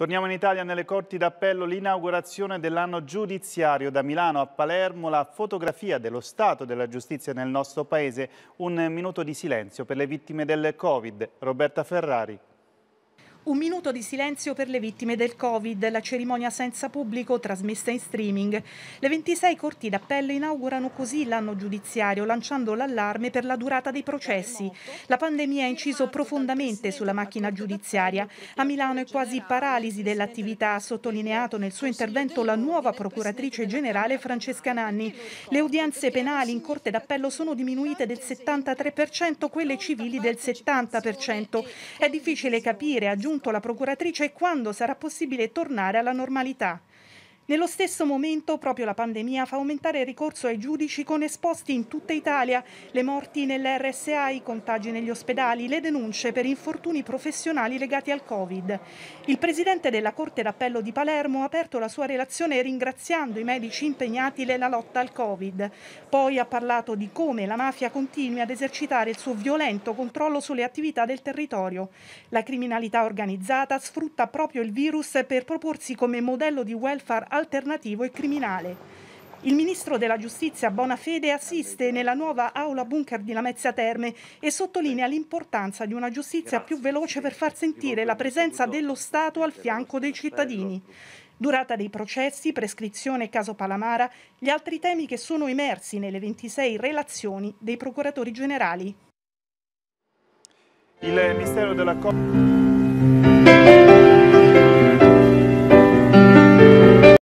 Torniamo in Italia nelle corti d'appello l'inaugurazione dell'anno giudiziario da Milano a Palermo, la fotografia dello stato della giustizia nel nostro paese, un minuto di silenzio per le vittime del Covid. Roberta Ferrari. Un minuto di silenzio per le vittime del Covid, la cerimonia senza pubblico trasmessa in streaming. Le 26 corti d'appello inaugurano così l'anno giudiziario, lanciando l'allarme per la durata dei processi. La pandemia ha inciso profondamente sulla macchina giudiziaria. A Milano è quasi paralisi dell'attività, ha sottolineato nel suo intervento la nuova procuratrice generale Francesca Nanni. Le udienze penali in corte d'appello sono diminuite del 73%, quelle civili del 70%. È difficile capire, aggiungere aggiunto la procuratrice, quando sarà possibile tornare alla normalità. Nello stesso momento proprio la pandemia fa aumentare il ricorso ai giudici con esposti in tutta Italia, le morti nell'RSA, i contagi negli ospedali, le denunce per infortuni professionali legati al Covid. Il presidente della Corte d'Appello di Palermo ha aperto la sua relazione ringraziando i medici impegnati nella lotta al Covid. Poi ha parlato di come la mafia continui ad esercitare il suo violento controllo sulle attività del territorio. La criminalità organizzata sfrutta proprio il virus per proporsi come modello di welfare alternativo e criminale. Il ministro della giustizia Bonafede assiste nella nuova aula bunker di Lamezia Terme e sottolinea l'importanza di una giustizia più veloce per far sentire la presenza dello Stato al fianco dei cittadini. Durata dei processi, prescrizione e caso Palamara, gli altri temi che sono emersi nelle 26 relazioni dei procuratori generali. Il mistero della...